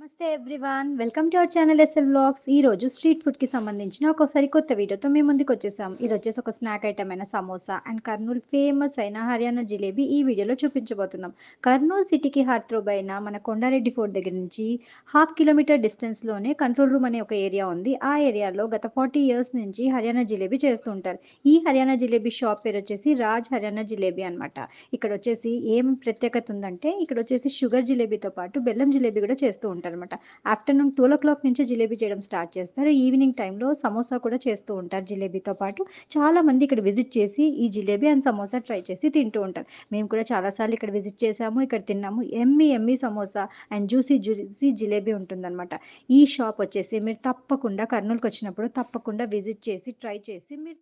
నమస్తే everyone welcome to our channel SL blogs ఈ రోజు స్ట్రీట్ ఫుడ్ కి సంబంధించిన ఒక కొత్త వీడియోతో మేము ముందుకు వచ్చేసాం ఇది వచ్చేసి ఒక స్నాక్ ఐటమ్ అయిన సమోసా అండ్ కర్నూలు ఫేమస్ అయిన హర్యానా జిలేబీ ఈ వీడియోలో చూపించబోతున్నాం కర్నూలు సిటీకి హార్ట్ త్రోబ్ అయిన మన కొండారెడ్డి ఫోర్ట్ దగ్గర నుంచి హాఫ్ కిలోమీటర్ డిస్టెన్స్ లోనే కంట్రోల్ రూమ్ అనే ఒక ఏరియా ఉంది ఆ ఏరియాలో గత ఫార్టీ ఇయర్స్ నుంచి హర్యానా జిలేబీ చేస్తూ ఉంటారు ఈ హర్యానా జిలేబీ షాప్ పేరు వచ్చేసి రాజ్ హర్యానా జిలేబీ అనమాట ఇక్కడ వచ్చేసి ఏం ప్రత్యేకత ఉందంటే ఇక్కడ వచ్చేసి షుగర్ జిలేబీతో పాటు బెల్లం జిలేబీ కూడా చేస్తూ ఉంటారు అనమాట ఆఫ్టర్నూన్ టూ ఓ క్లాక్ నుంచి జిలేబీ చేయడం స్టార్ట్ చేస్తారు ఈవినింగ్ టైంలో సమోసా కూడా చేస్తూ ఉంటారు జిలేబీతో పాటు చాలా మంది ఇక్కడ విజిట్ చేసి ఈ జిలేబీ అండ్ సమోసా ట్రై చేసి తింటూ ఉంటారు మేము కూడా చాలాసార్లు ఇక్కడ విజిట్ చేసాము ఇక్కడ తిన్నాము yummy yummy samosa and juicy juicy jalebi ఉంటుందన్నమాట ఈ షాప్ వచ్చేసి మీరు తప్పకుండా కర్నూలుకి వచ్చినప్పుడు తప్పకుండా విజిట్ చేసి ట్రై చేసి మీరు